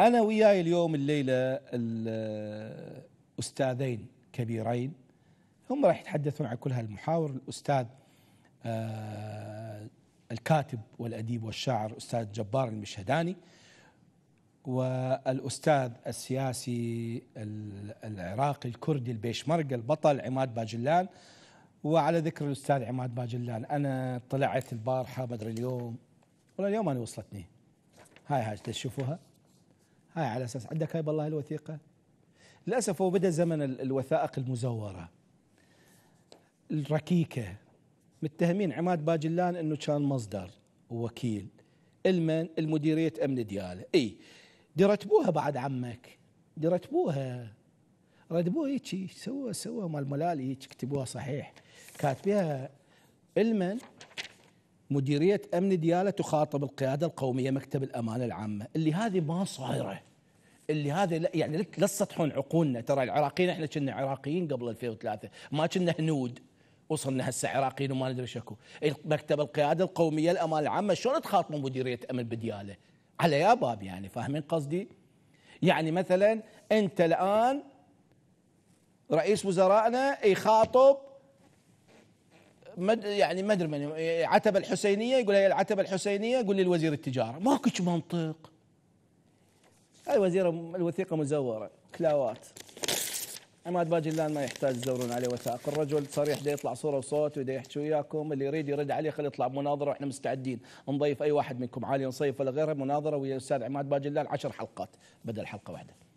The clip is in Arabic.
أنا وياي اليوم الليلة الأستاذين كبيرين هم راح يتحدثون عن كل هالمحاور الأستاذ آه الكاتب والأديب والشاعر الأستاذ جبار المشهداني والأستاذ السياسي العراقي الكردي البيشمركة البطل عماد باجلان وعلى ذكر الأستاذ عماد باجلان أنا طلعت البارحة بدر اليوم ولا اليوم أنا وصلتني هاي هاي تشوفوها هاي آه، على اساس عندك هاي بالله الوثيقه للاسف هو بدا زمن الوثائق المزوره الركيكه متهمين عماد باجلان انه كان مصدر ووكيل المن المديريه امن دياله اي درتبوها بعد عمك درتبوها ردبوها هيك سوى سوى مال ملالي هيك كتبوها صحيح كاتبيها المن مديريه امن دياله تخاطب القياده القوميه مكتب الامانه العامه اللي هذه ما صايره اللي هذا يعني لا تسطحون عقولنا ترى العراقيين احنا كنا عراقيين قبل 2003 ما كنا هنود وصلنا هسه عراقيين وما ندري شكو مكتب القياده القوميه الامانه العامه شلون تخاطب مديريه امن بدياله على يا باب يعني فاهمين قصدي يعني مثلا انت الان رئيس وزرائنا يخاطب مد يعني ما ادري من عتبه الحسينيه يقول هي العتبه الحسينيه يقول لي الوزير التجاره ماكو منطق وزيرة الوثيقة مزورة كلاوات عماد باجي الان ما يحتاج تزورون عليه وثائق الرجل صريح ده يطلع صوره وصوت وده يحكي وياكم اللي يريد يرد عليه خلي يطلع بمناظره واحنا مستعدين نضيف اي واحد منكم عالي نصيف ولا غيرها مناظره ويا الاستاذ عماد باجي الان عشر حلقات بدل حلقه واحده